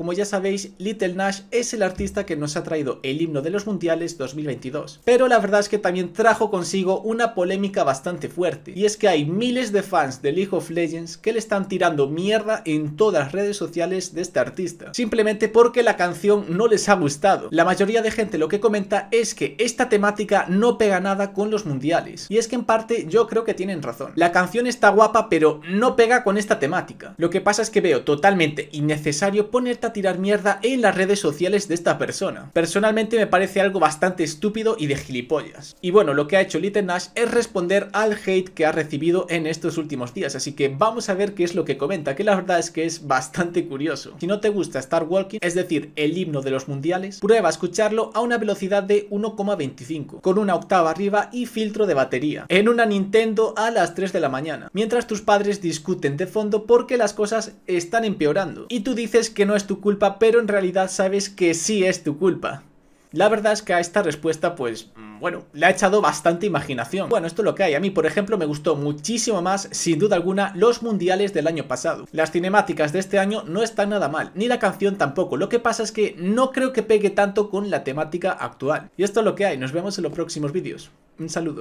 Como ya sabéis, Little Nash es el artista que nos ha traído el himno de los mundiales 2022. Pero la verdad es que también trajo consigo una polémica bastante fuerte, y es que hay miles de fans de League of Legends que le están tirando mierda en todas las redes sociales de este artista, simplemente porque la canción no les ha gustado. La mayoría de gente lo que comenta es que esta temática no pega nada con los mundiales, y es que en parte yo creo que tienen razón. La canción está guapa pero no pega con esta temática. Lo que pasa es que veo totalmente innecesario poner tirar mierda en las redes sociales de esta persona. Personalmente me parece algo bastante estúpido y de gilipollas. Y bueno, lo que ha hecho Little Nash es responder al hate que ha recibido en estos últimos días, así que vamos a ver qué es lo que comenta, que la verdad es que es bastante curioso. Si no te gusta Star Walking, es decir, el himno de los mundiales, prueba a escucharlo a una velocidad de 1,25, con una octava arriba y filtro de batería, en una Nintendo a las 3 de la mañana, mientras tus padres discuten de fondo porque las cosas están empeorando y tú dices que no es tu culpa, pero en realidad sabes que sí es tu culpa. La verdad es que a esta respuesta, pues, mm, bueno, le ha echado bastante imaginación. Bueno, esto es lo que hay. A mí, por ejemplo, me gustó muchísimo más, sin duda alguna, los mundiales del año pasado. Las cinemáticas de este año no están nada mal, ni la canción tampoco. Lo que pasa es que no creo que pegue tanto con la temática actual. Y esto es lo que hay. Nos vemos en los próximos vídeos. Un saludo.